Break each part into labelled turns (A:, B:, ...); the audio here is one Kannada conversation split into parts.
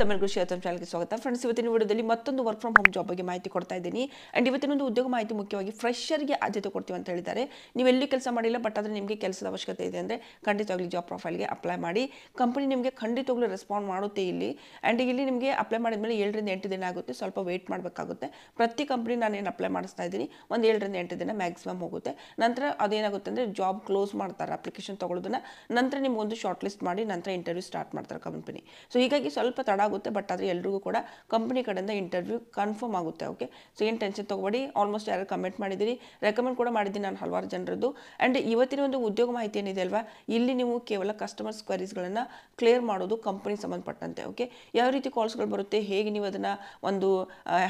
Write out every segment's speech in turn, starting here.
A: ತಮಿಳು ಕೃಷಿ ಅತಂ ಚಾನಲ್ಗೆ ಸ್ವಾಗತ ಫ್ರೆಂಡ್ಸ್ ಇವತ್ತಿನ ವಿಡಿಯೋದಲ್ಲಿ ಮತ್ತೊಂದು ವರ್ಕ್ ಫ್ರಮ್ ಹೋಮ್ ಜಾಬ್ ಬಗ್ಗೆ ಮಾಹಿತಿ ಕೊಡ್ತಾ ಇದ್ದೀನಿ ಆ್ಯಂಡ್ ಇವತ್ತಿನ ಒಂದು ಉದ್ಯೋಗ ಮಾಹಿತಿ ಮುಖ್ಯವಾಗಿ ಫ್ರೆಷರ್ಗೆ ಆದ್ಯತೆ ಕೊಡ್ತೀವಿ ಅಂತ ಹೇಳಿದ್ದಾರೆ ನೀವು ಎಲ್ಲೂ ಕೆಲಸ ಮಾಡಿಲ್ಲ ಬಟ್ ಆದರೆ ನಿಮಗೆ ಕೆಲಸದ ಅವಶ್ಯಕತೆ ಇದೆ ಅಂದರೆ ಖಂಡಿತವಾಗ್ಲೂ ಜಾಬ್ ಪ್ರೊಫೈಲ್ಗೆ ಅಪ್ಲೈ ಮಾಡಿ ಕಂಪನಿ ನಿಮಗೆ ಖಂಡಿತವಾಗ್ಲೂ ರೆಸ್ಪಾಂಡ್ ಮಾಡುತ್ತೆ ಇಲ್ಲಿ ಆ್ಯಂಡ್ ಇಲ್ಲಿ ನಿಮಗೆ ಅಪ್ಲೈ ಮಾಡಿದ್ಮೇಲೆ ಏಳರಿಂದ ಎಂಟು ದಿನ ಆಗುತ್ತೆ ಸ್ವಲ್ಪ ವೇಟ್ ಮಾಡಬೇಕಾಗುತ್ತೆ ಪ್ರತಿ ನಾನು ನಾನೇನು ಅಪ್ಲೈ ಮಾಡಿಸ್ತಾ ಇದ್ದೀನಿ ಒಂದು ಏಳರಿಂದ ಎಂಟು ದಿನ ಮ್ಯಾಕ್ಸಿಮಮ್ ಹೋಗುತ್ತೆ ನಂತರ ಅದೇನಾಗುತ್ತೆ ಅಂದರೆ ಜಾಬ್ ಕ್ಲೋಸ್ ಮಾಡ್ತಾರೆ ಅಪ್ಲಿಕೇಶನ್ ತೊಗೊಳ್ಳೋದನ್ನು ನಂತರ ನಿಮಗೊಂದು ಶಾರ್ಟ್ ಲಿಸ್ಟ್ ಮಾಡಿ ನಂತರ ಇಂಟರ್ವ್ಯೂ ಸ್ಟಾರ್ಟ್ ಮಾಡ್ತಾರೆ ಕಂಪನಿ ಸೊ ಹೀಗಾಗಿ ಸ್ವಲ್ಪ ಆಗುತ್ತೆ ಬಟ್ ಆದರೆ ಎಲ್ರಿಗೂ ಕೂಡ ಕಂಪ್ನಿ ಕಡೆಯಿಂದ ಇಂಟರ್ವ್ಯೂ ಕನ್ಫರ್ಮ್ ಆಗುತ್ತೆ ಓಕೆ ಸೊ ಏನು ಟೆನ್ಷನ್ ತೊಗೊಬೇಡಿ ಆಲ್ಮೋಸ್ಟ್ ಯಾರು ಕಮೆಂಟ್ ಮಾಡಿದ್ದೀರಿ ರೆಕಮೆಂಡ್ ಕೂಡ ಮಾಡಿದ್ದೀನಿ ನಾನು ಹಲವಾರು ಜನರದ್ದು ಆ್ಯಂಡ್ ಇವತ್ತಿನ ಒಂದು ಉದ್ಯೋಗ ಮಾಹಿತಿ ಏನಿದೆ ಅಲ್ವಾ ಇಲ್ಲಿ ನೀವು ಕೇವಲ ಕಸ್ಟಮರ್ಸ್ ಕ್ವರೀಸ್ಗಳನ್ನು ಕ್ಲಿಯರ್ ಮಾಡೋದು ಕಂಪನಿ ಸಂಬಂಧಪಟ್ಟಂತೆ ಓಕೆ ಯಾವ ರೀತಿ ಕಾಲ್ಸ್ಗಳು ಬರುತ್ತೆ ಹೇಗೆ ನೀವು ಅದನ್ನು ಒಂದು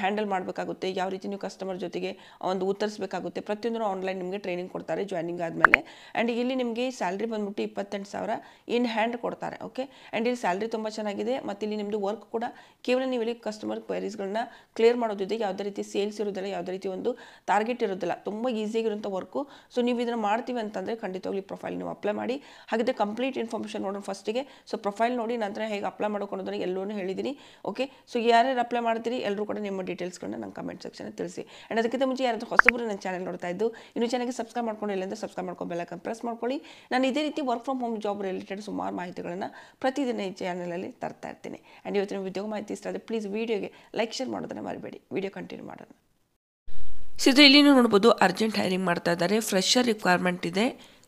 A: ಹ್ಯಾಂಡಲ್ ಮಾಡಬೇಕಾಗುತ್ತೆ ಯಾವ ರೀತಿ ನೀವು ಕಸ್ಟಮರ್ ಜೊತೆಗೆ ಒಂದು ಉತ್ತರಿಸಬೇಕಾಗುತ್ತೆ ಪ್ರತಿಯೊಂದು ಆನ್ಲೈನ್ ನಿಮಗೆ ಟ್ರೈನಿಂಗ್ ಕೊಡ್ತಾರೆ ಜಾಯ್ನಿಂಗ್ ಆದಮೇಲೆ ಆ್ಯಂಡ್ ಇಲ್ಲಿ ನಿಮಗೆ ಸ್ಯಾಲ್ರಿ ಬಂದ್ಬಿಟ್ಟು ಇಪ್ಪತ್ತೆಂಟು ಸಾವಿರ ಇನ್ ಹ್ಯಾಂಡ್ ಕೊಡ್ತಾರೆ ಓಕೆ ಆ್ಯಂಡ್ ಇಲ್ಲಿ ಸ್ಯಾಲ್ರಿ ತುಂಬ ಚೆನ್ನಾಗಿದೆ ಮತ್ತು ಇಲ್ಲಿ ನಿಮ್ಮದು ವರ್ಕ್ ಕೂಡ ಕೇವಲ ನೀವು ಇಲ್ಲಿ ಕಸ್ಟಮರ್ ಕ್ವೈರೀಸ್ಗಳನ್ನ ಕ್ಲಿಯರ್ ಮಾಡೋದಿದೆ ಯಾವುದೇ ರೀತಿ ಸೇಲ್ಸ್ ಇರೋದಿಲ್ಲ ಯಾವುದೇ ರೀತಿ ಒಂದು ಟಾರ್ಗೆಟ್ ಇರೋದಿಲ್ಲ ತುಂಬ ಈಸಿಯಾಗಿರುವಂಥ ವರ್ಕು ಸೊ ನೀವು ಇದನ್ನು ಮಾಡ್ತೀವಿ ಅಂತಂದರೆ ಖಂಡಿತವಾಗಿ ಪ್ರೊಫೈಲ್ ನೀವು ಅಪ್ಲೈ ಮಾಡಿ ಹಾಗಿದ್ರೆ ಕಂಪ್ಲೀಟ್ ಇನ್ಫಾರ್ಮೇಷನ್ ನೋಡೋಣ ಫಸ್ಟಿಗೆ ಸೊ ಪ್ರೊಫೈಲ್ ನೋಡಿ ನಂತರ ಹೇಗೆ ಅಪ್ಲೈ ಮಾಡ್ಕೊಂಡು ಎಲ್ಲರೂ ಹೇಳಿದ್ದೀನಿ ಓಕೆ ಸೊ ಯಾರ್ಯಾರು ಅಪ್ಲೈ ಮಾಡ್ತೀರಿ ಎಲ್ಲರೂ ಕೂಡ ನಿಮ್ಮ ಡೀಟೇಲ್ಸ್ಗಳನ್ನ ನಂಗೆ ಕಮೆಂಟ್ ಸೆಕ್ಷನ್ ತಿಳಿಸಿ ಆ್ಯಂಡ್ ಅದಕ್ಕಿಂತ ಮುಂಚೆ ಯಾರಾದರೂ ಹೊಸಬರು ನನ್ನ ಚಾನಲ್ ನೋಡ್ತಾ ಇದ್ದು ಇನ್ನೂ ಚೆನ್ನಾಗಿ ಸಬ್ಸ್ಕ್ರೈಬ್ ಮಾಡ್ಕೊಂಡಿಲ್ಲ ಅಂದರೆ ಸಬ್ಸ್ಕ್ರೈಬ್ ಮಾಡ್ಕೊಂಡು ಬೆಲ್ಲ ಪ್ರೆಸ್ ಮಾಡ್ಕೊಳ್ಳಿ ನಾನು ಇದೇ ರೀತಿ work from home job related ಸುಮಾರು ಮಾಹಿತಿಗಳನ್ನು ಪ್ರತಿದಿನ ಈ ಚಾನಲಲ್ಲಿ ತರ್ತಾ ಇರ್ತೀನಿ ಆ್ಯಂಡ್ ಇವತ್ತಿನ ಉದ್ಯೋಗ ಮಾಹಿತಿ ಇಷ್ಟ ಆದರೆ ಪ್ಲೀಸ್ ವೀಡಿಯೋಗೆ ಲೈಕ್ ಶೇರ್ ಮಾಡೋದನ್ನು ಮರಿಬೇಡಿ ವಿಡಿಯೋ ಕಂಟಿನ್ಯೂ ಮಾಡೋಣ ಸೊ ಇಲ್ಲಿನೂ ನೋಡ್ಬೋದು ಅರ್ಜೆಂಟ್ ಹೈರಿಂಗ್ ಮಾಡ್ತಾ ಇದ್ದಾರೆ ಫ್ರೆಶರ್ ರಿಕ್ವೈರ್ಮೆಂಟ್ ಇದೆ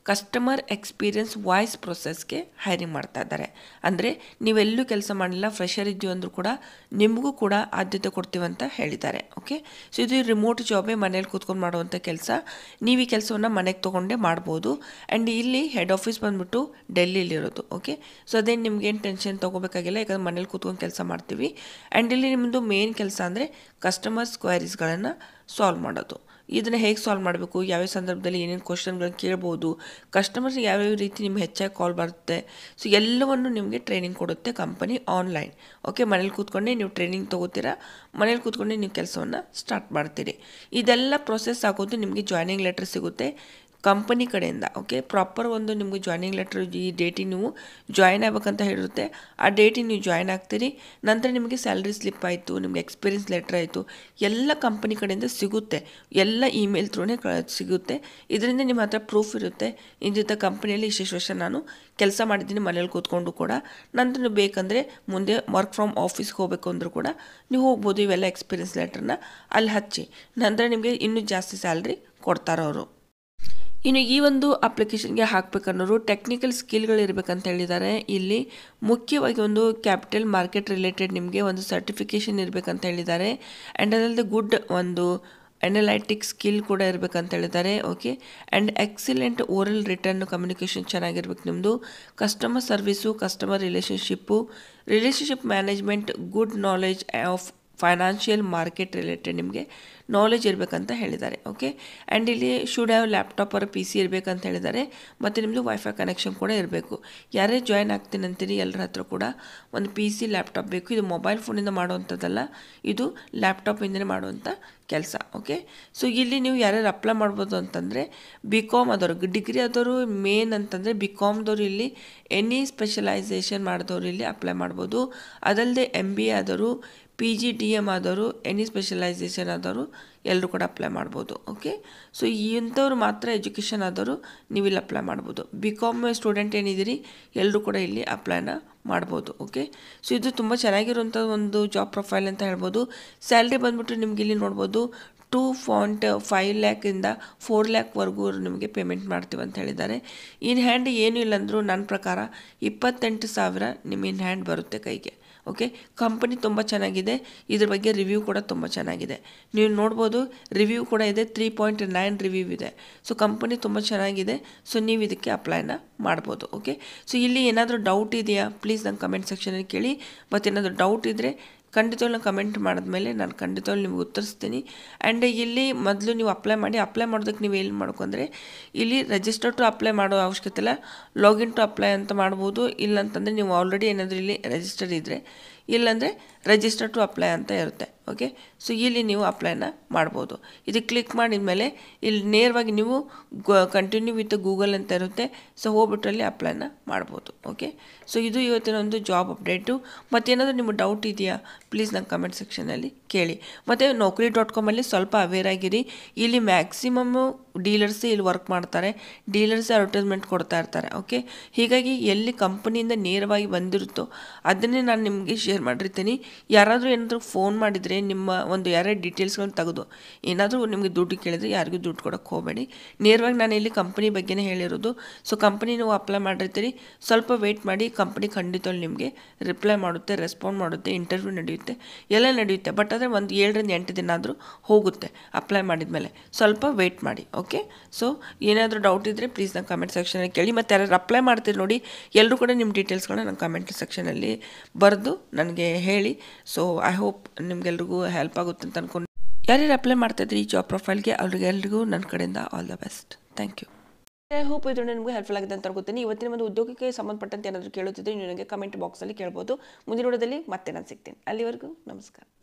A: ಕಸ್ಟಮರ್ ಎಕ್ಸ್ಪೀರಿಯನ್ಸ್ ವಾಯ್ಸ್ ಪ್ರೊಸೆಸ್ಗೆ ಹೈರಿಂಗ್ ಮಾಡ್ತಾ ಇದ್ದಾರೆ ಅಂದರೆ ನೀವೆಲ್ಲೂ ಕೆಲಸ ಮಾಡಲಿಲ್ಲ ಫ್ರೆಷರ್ ಇದ್ದೀವಿ ಅಂದರೂ ಕೂಡ ನಿಮಗೂ ಕೂಡ ಆದ್ಯತೆ ಕೊಡ್ತೀವಂತ ಹೇಳಿದ್ದಾರೆ ಓಕೆ ಸೊ ಇದು ರಿಮೋಟ್ ಜಾಬೇ ಮನೇಲಿ ಕೂತ್ಕೊಂಡು ಮಾಡುವಂಥ ಕೆಲಸ ನೀವು ಈ ಕೆಲಸವನ್ನು ಮನೆಗೆ ತೊಗೊಂಡೇ ಮಾಡ್ಬೋದು ಆ್ಯಂಡ್ ಇಲ್ಲಿ ಹೆಡ್ ಆಫೀಸ್ ಬಂದುಬಿಟ್ಟು ಡೆಲ್ಲಿಲಿರೋದು ಓಕೆ ಸೊ ಅದೇನು ನಿಮ್ಗೇನು ಟೆನ್ಷನ್ ತೊಗೋಬೇಕಾಗಿಲ್ಲ ಯಾಕಂದ್ರೆ ಮನೇಲಿ ಕೂತ್ಕೊಂಡು ಕೆಲಸ ಮಾಡ್ತೀವಿ ಆ್ಯಂಡ್ ಇಲ್ಲಿ ನಿಮ್ಮದು ಮೇನ್ ಕೆಲಸ ಅಂದರೆ ಕಸ್ಟಮರ್ಸ್ ಕ್ವೈರೀಸ್ಗಳನ್ನು ಸಾಲ್ವ್ ಮಾಡೋದು ಇದನ್ನು ಹೇಗೆ ಸಾಲ್ವ್ ಮಾಡಬೇಕು ಯಾವ್ಯಾವ ಸಂದರ್ಭದಲ್ಲಿ ಏನೇನು ಕ್ವಶನ್ಗಳನ್ನು ಕೇಳ್ಬೋದು ಕಸ್ಟಮರ್ಸ್ ಯಾವ್ಯಾವ ರೀತಿ ನಿಮ್ಗೆ ಹೆಚ್ಚಾಗಿ ಕಾಲ್ ಬರುತ್ತೆ ಸೊ ಎಲ್ಲವನ್ನು ನಿಮಗೆ ಟ್ರೈನಿಂಗ್ ಕೊಡುತ್ತೆ ಕಂಪನಿ ಆನ್ಲೈನ್ ಓಕೆ ಮನೇಲಿ ಕೂತ್ಕೊಂಡೆ ನೀವು ಟ್ರೈನಿಂಗ್ ತೊಗೋತೀರಾ ಮನೇಲಿ ಕೂತ್ಕೊಂಡೆ ನೀವು ಕೆಲಸವನ್ನು ಸ್ಟಾರ್ಟ್ ಮಾಡ್ತೀರಿ ಇದೆಲ್ಲ ಪ್ರೊಸೆಸ್ ಆಗೋದು ನಿಮಗೆ ಜಾಯ್ನಿಂಗ್ ಲೆಟರ್ ಸಿಗುತ್ತೆ ಕಂಪನಿ ಕಡೆಯಿಂದ ಓಕೆ ಪ್ರಾಪರ್ ಒಂದು ನಿಮಗೆ ಜಾಯ್ನಿಂಗ್ ಲೆಟ್ರ್ ಈ ಡೇಟಿಗೆ ನೀವು ಜಾಯ್ನ್ ಆಗ್ಬೇಕಂತ ಹೇಳಿರುತ್ತೆ ಆ ಡೇಟಿಗೆ ನೀವು ಜಾಯ್ನ್ ಆಗ್ತೀರಿ ನಂತರ ನಿಮಗೆ ಸ್ಯಾಲ್ರಿ ಸ್ಲಿಪ್ ಆಯಿತು ನಿಮಗೆ ಎಕ್ಸ್ಪೀರಿಯನ್ಸ್ ಲೆಟ್ರ್ ಆಯಿತು ಎಲ್ಲ ಕಂಪನಿ ಕಡೆಯಿಂದ ಸಿಗುತ್ತೆ ಎಲ್ಲ ಇಮೇಲ್ ಥ್ರೂನೇ ಸಿಗುತ್ತೆ ಇದರಿಂದ ನಿಮ್ಮ ಹತ್ರ ಪ್ರೂಫ್ ಇರುತ್ತೆ ಇಂದಿದ್ದ ಕಂಪನಿಯಲ್ಲಿ ಇಷ್ಟು ವರ್ಷ ನಾನು ಕೆಲಸ ಮಾಡಿದ್ದೀನಿ ಮನೇಲಿ ಕೂತ್ಕೊಂಡು ಕೂಡ ನಂತರ ನೀವು ಬೇಕಂದರೆ ಮುಂದೆ ವರ್ಕ್ ಫ್ರಮ್ ಆಫೀಸ್ಗೆ ಹೋಗಬೇಕು ಅಂದರೂ ಕೂಡ ನೀವು ಹೋಗ್ಬೋದು ಇವೆಲ್ಲ ಎಕ್ಸ್ಪೀರಿಯನ್ಸ್ ಲೆಟ್ರನ್ನ ಅಲ್ಲಿ ಹಚ್ಚಿ ನಂತರ ನಿಮಗೆ ಇನ್ನೂ ಜಾಸ್ತಿ ಸ್ಯಾಲ್ರಿ ಕೊಡ್ತಾರೋ ಅವರು ಇನ್ನು ಈ ಒಂದು ಅಪ್ಲಿಕೇಶನ್ಗೆ ಹಾಕಬೇಕನ್ನೋರು ಟೆಕ್ನಿಕಲ್ ಸ್ಕಿಲ್ಗಳು ಇರಬೇಕಂತ ಹೇಳಿದ್ದಾರೆ ಇಲ್ಲಿ ಮುಖ್ಯವಾಗಿ ಒಂದು ಕ್ಯಾಪಿಟಲ್ ಮಾರ್ಕೆಟ್ ರಿಲೇಟೆಡ್ ನಿಮಗೆ ಒಂದು ಸರ್ಟಿಫಿಕೇಶನ್ ಇರಬೇಕಂತ ಹೇಳಿದ್ದಾರೆ ಆ್ಯಂಡ್ ಅದರಲ್ಲಿ ಗುಡ್ ಒಂದು ಅನಲೈಟಿಕ್ ಸ್ಕಿಲ್ ಕೂಡ ಇರಬೇಕಂತ ಹೇಳಿದ್ದಾರೆ okay and excellent oral written communication ಚೆನ್ನಾಗಿರ್ಬೇಕು ನಿಮ್ಮದು customer service customer relationship relationship management good knowledge of financial market related ನಿಮಗೆ ನಾಲೆಜ್ ಇರಬೇಕಂತ ಹೇಳಿದ್ದಾರೆ ಓಕೆ ಆ್ಯಂಡ್ ಇಲ್ಲಿ ಶುಡ್ ಹ್ಯಾವ್ ಲ್ಯಾಪ್ಟಾಪ್ ಅವರ ಪಿ ಸಿ ಇರಬೇಕಂತ ಹೇಳಿದ್ದಾರೆ ಮತ್ತು ನಿಮ್ಮದು ವೈಫೈ ಕನೆಕ್ಷನ್ ಕೂಡ ಇರಬೇಕು ಯಾರೇ ಜಾಯ್ನ್ ಆಗ್ತೀನಂತೀರಿ ಎಲ್ಲರ ಹತ್ರ ಕೂಡ ಒಂದು ಪಿ ಸಿ ಲ್ಯಾಪ್ಟಾಪ್ ಬೇಕು ಇದು ಮೊಬೈಲ್ ಫೋನಿಂದ ಮಾಡುವಂಥದ್ದಲ್ಲ ಇದು ಲ್ಯಾಪ್ಟಾಪಿಂದನೇ ಮಾಡುವಂಥ ಕೆಲಸ ಓಕೆ ಸೊ ಇಲ್ಲಿ ನೀವು ಯಾರ್ಯಾರು ಅಪ್ಲೈ ಮಾಡ್ಬೋದು ಅಂತಂದರೆ ಬಿ ಕಾಮ್ ಆದವರು ಡಿಗ್ರಿ ಆದವರು ಮೇನ್ ಅಂತಂದರೆ ಬಿ ಕಾಮ್ದವರು ಇಲ್ಲಿ ಎನಿ ಸ್ಪೆಷಲೈಸೇಷನ್ ಮಾಡಿದವರು ಇಲ್ಲಿ ಅಪ್ಲೈ ಮಾಡ್ಬೋದು ಅದಲ್ಲದೆ ಎಮ್ ಬಿ ಎ ಆದವರು ಪಿ ಜಿ ಡಿ ಎಮ್ ಆದವರು ಎನಿ ಸ್ಪೆಷಲೈಸೇಷನ್ ಆದವರು ಎಲ್ಲರೂ ಕೂಡ ಅಪ್ಲೈ ಮಾಡ್ಬೋದು ಓಕೆ ಸೊ ಇಂಥವ್ರು ಮಾತ್ರ ಎಜುಕೇಷನ್ ಆದವರು ನೀವು ಇಲ್ಲಿ ಅಪ್ಲೈ ಮಾಡ್ಬೋದು ಬಿ ಕಾಮ್ ಸ್ಟೂಡೆಂಟ್ ಏನಿದ್ದೀರಿ ಎಲ್ಲರೂ ಕೂಡ ಇಲ್ಲಿ ಅಪ್ಲೈನ ಮಾಡ್ಬೋದು ಓಕೆ ಸೊ ಇದು ತುಂಬ ಚೆನ್ನಾಗಿರುವಂಥ ಒಂದು ಜಾಬ್ ಪ್ರೊಫೈಲ್ ಅಂತ ಹೇಳ್ಬೋದು ಸ್ಯಾಲ್ರಿ ಬಂದುಬಿಟ್ಟು ನಿಮ್ಗೆ ಇಲ್ಲಿ ನೋಡ್ಬೋದು ಟೂ ಪಾಯಿಂಟ್ ಫೈವ್ ಲ್ಯಾಕಿಂದ ಫೋರ್ ಲ್ಯಾಕ್ವರೆಗೂ ನಿಮಗೆ ಪೇಮೆಂಟ್ ಮಾಡ್ತೀವಿ ಅಂತ ಹೇಳಿದ್ದಾರೆ ಇನ್ ಹ್ಯಾಂಡ್ ಏನೂ ಇಲ್ಲಾಂದರೂ ನನ್ನ ಪ್ರಕಾರ ಇಪ್ಪತ್ತೆಂಟು ಸಾವಿರ ನಿಮ್ಮ ಇನ್ ಹ್ಯಾಂಡ್ ಬರುತ್ತೆ ಕೈಗೆ ಓಕೆ ಕಂಪನಿ ತುಂಬ ಚೆನ್ನಾಗಿದೆ ಇದ್ರ ಬಗ್ಗೆ ರಿವ್ಯೂ ಕೂಡ ತುಂಬ ಚೆನ್ನಾಗಿದೆ ನೀವು ನೋಡ್ಬೋದು ರಿವ್ಯೂ ಕೂಡ ಇದೆ ತ್ರೀ ಪಾಯಿಂಟ್ ನೈನ್ ರಿವ್ಯೂ ಇದೆ ಸೊ ಕಂಪನಿ ತುಂಬ ಚೆನ್ನಾಗಿದೆ ಸೊ ನೀವು ಇದಕ್ಕೆ ಅಪ್ಲೈನ ಮಾಡ್ಬೋದು ಓಕೆ ಸೊ ಇಲ್ಲಿ ಏನಾದರೂ ಡೌಟ್ ಇದೆಯಾ ಪ್ಲೀಸ್ ನಂಗೆ ಕಮೆಂಟ್ ಸೆಕ್ಷನಲ್ಲಿ ಕೇಳಿ ಮತ್ತೇನಾದರೂ ಡೌಟ್ ಇದ್ದರೆ ಖಂಡಿತವಾಗ್ಲೂ ಕಮೆಂಟ್ ಮಾಡಿದ್ಮೇಲೆ ನಾನು ಖಂಡಿತವಾಗ್ಲೂ ನಿಮ್ಗೆ ಉತ್ತರಿಸ್ತೀನಿ ಆ್ಯಂಡ್ ಇಲ್ಲಿ ಮೊದಲು ನೀವು ಅಪ್ಲೈ ಮಾಡಿ ಅಪ್ಲೈ ಮಾಡೋದಕ್ಕೆ ನೀವು ಏನು ಮಾಡ್ಕೊಂಡ್ರೆ ಇಲ್ಲಿ ರಿಜಿಸ್ಟರ್ ಟು ಅಪ್ಲೈ ಮಾಡೋ ಅವಶ್ಯಕತೆ ಇಲ್ಲ ಲಾಗಿನ್ ಟು ಅಪ್ಲೈ ಅಂತ ಮಾಡ್ಬೋದು ಇಲ್ಲಂತಂದರೆ ನೀವು ಆಲ್ರೆಡಿ ಏನಾದರೂ ಇಲ್ಲಿ ರಿಜಿಸ್ಟರ್ ಇದ್ದರೆ ಇಲ್ಲಾಂದರೆ ರಿಜಿಸ್ಟರ್ ಟು ಅಪ್ಲೈ ಅಂತ ಇರುತ್ತೆ ಓಕೆ ಸೊ ಇಲ್ಲಿ ನೀವು ಅಪ್ಲೈನ ಮಾಡ್ಬೋದು ಇದು ಕ್ಲಿಕ್ ಮಾಡಿದ ಮೇಲೆ ಇಲ್ಲಿ ನೇರವಾಗಿ ನೀವು ಕಂಟಿನ್ಯೂ ವಿತ್ ಗೂಗಲ್ ಅಂತ ಇರುತ್ತೆ ಸೊ ಹೋಗ್ಬಿಟ್ರಲ್ಲಿ ಅಪ್ಲೈನ ಮಾಡ್ಬೋದು ಓಕೆ ಸೊ ಇದು ಇವತ್ತಿನ ಒಂದು ಜಾಬ್ ಅಪ್ಡೇಟು ಮತ್ತೇನಾದರೂ ನಿಮ್ಮ ಡೌಟ್ ಇದೆಯಾ ಪ್ಲೀಸ್ ನಂಗೆ ಕಮೆಂಟ್ ಸೆಕ್ಷನಲ್ಲಿ ಕೇಳಿ ಮತ್ತು ನೌಕರಿ ಡಾಟ್ ಕಾಮಲ್ಲಿ ಸ್ವಲ್ಪ ಅವೇರ್ ಆಗಿರಿ ಇಲ್ಲಿ ಮ್ಯಾಕ್ಸಿಮಮ್ಮು ಡೀಲರ್ಸೇ ಇಲ್ಲಿ ವರ್ಕ್ ಮಾಡ್ತಾರೆ ಡೀಲರ್ಸೇ ಅಡ್ವರ್ಟೈಸ್ಮೆಂಟ್ ಕೊಡ್ತಾ ಇರ್ತಾರೆ ಓಕೆ ಹೀಗಾಗಿ ಎಲ್ಲಿ ಕಂಪ್ನಿಯಿಂದ ನೇರವಾಗಿ ಬಂದಿರುತ್ತೋ ಅದನ್ನೇ ನಾನು ನಿಮಗೆ ಶೇರ್ ಮಾಡಿರ್ತೀನಿ ಯಾರಾದರೂ ಏನಾದರೂ ಫೋನ್ ಮಾಡಿದರೆ ನಿಮ್ಮ ಒಂದು ಯಾರೇ ಡೀಟೇಲ್ಸ್ಗಳನ್ನ ತೆಗೆದು ಏನಾದರೂ ನಿಮಗೆ ದುಡ್ಡು ಕೇಳಿದರೆ ಯಾರಿಗೂ ದುಡ್ಡು ಕೊಡೋಕ್ಕೆ ಹೋಗಬೇಡಿ ನೇರವಾಗಿ ನಾನು ಇಲ್ಲಿ ಕಂಪನಿ ಬಗ್ಗೆನೇ ಹೇಳಿರೋದು ಸೊ ಕಂಪನಿ ನೀವು ಅಪ್ಲೈ ಮಾಡಿರ್ತೀರಿ ಸ್ವಲ್ಪ ವೆಯ್ಟ್ ಮಾಡಿ ಕಂಪನಿ ಖಂಡಿತವಾಗಿ ನಿಮಗೆ ರಿಪ್ಲೈ ಮಾಡುತ್ತೆ ರೆಸ್ಪಾಂಡ್ ಮಾಡುತ್ತೆ ಇಂಟರ್ವ್ಯೂ ನಡೆಯುತ್ತೆ ಎಲ್ಲ ನಡೆಯುತ್ತೆ ಬಟ್ ಆದರೆ ಒಂದು ಏಳರಿಂದ ಎಂಟು ದಿನ ಆದರೂ ಹೋಗುತ್ತೆ ಅಪ್ಲೈ ಮಾಡಿದ ಮೇಲೆ ಸ್ವಲ್ಪ ವೆಯ್ಟ್ ಮಾಡಿ ಓಕೆ ಓಕೆ ಸೊ ಏನಾದರೂ ಡೌಟ್ ಇದ್ದರೆ ಪ್ಲೀಸ್ ನಾನು ಕಮೆಂಟ್ ಸೆಕ್ಷನಲ್ಲಿ ಕೇಳಿ ಮತ್ತು ಯಾರು ಅಪ್ಲೈ ಮಾಡ್ತೀರಿ ನೋಡಿ ಎಲ್ಲರೂ ಕೂಡ ನಿಮ್ಮ ಡೀಟೇಲ್ಸ್ಗಳನ್ನ ನಾನು ಕಮೆಂಟ್ ಸೆಕ್ಷನಲ್ಲಿ ಬರೆದು ನನಗೆ ಹೇಳಿ ಸೊ ಐ ಹೋಪ್ ನಿಮಗೆಲ್ರಿಗೂ ಹೆಲ್ಪ್ ಆಗುತ್ತೆ ಅಂತ ಅಂದ್ಕೊಂಡು ಯಾರ್ಯಾರು ಅಪ್ಲೈ ಮಾಡ್ತಾಯಿದ್ರಿ ಈ ಜಾಬ್ ಪ್ರೊಫೈಲ್ಗೆ ಅವ್ರಿಗೆಲ್ರಿಗೂ ನನ್ನ ಕಡೆಯಿಂದ all the best thank you I hope ಇದು ನಿಮಗೆ ಹೆಲ್ಪ್ ಆಗಿದೆ ಅಂತ ಅನ್ಕೋತೀನಿ ಇವತ್ತಿನ ಒಂದು ಉದ್ಯೋಗಕ್ಕೆ ಸಂಬಂಧಪಟ್ಟಂತೆ ಏನಾದರೂ ಕೇಳುತ್ತಿದ್ದರೆ ನೀವು ನನಗೆ ಕಮೆಂಟ್ ಬಾಕ್ಸಲ್ಲಿ ಕೇಳ್ಬೋದು ಮುಂದಿನ ನೋಡೋದಲ್ಲಿ ಮತ್ತೆ ನಾನು ಸಿಗ್ತೀನಿ ಅಲ್ಲಿವರೆಗೂ ನಮಸ್ಕಾರ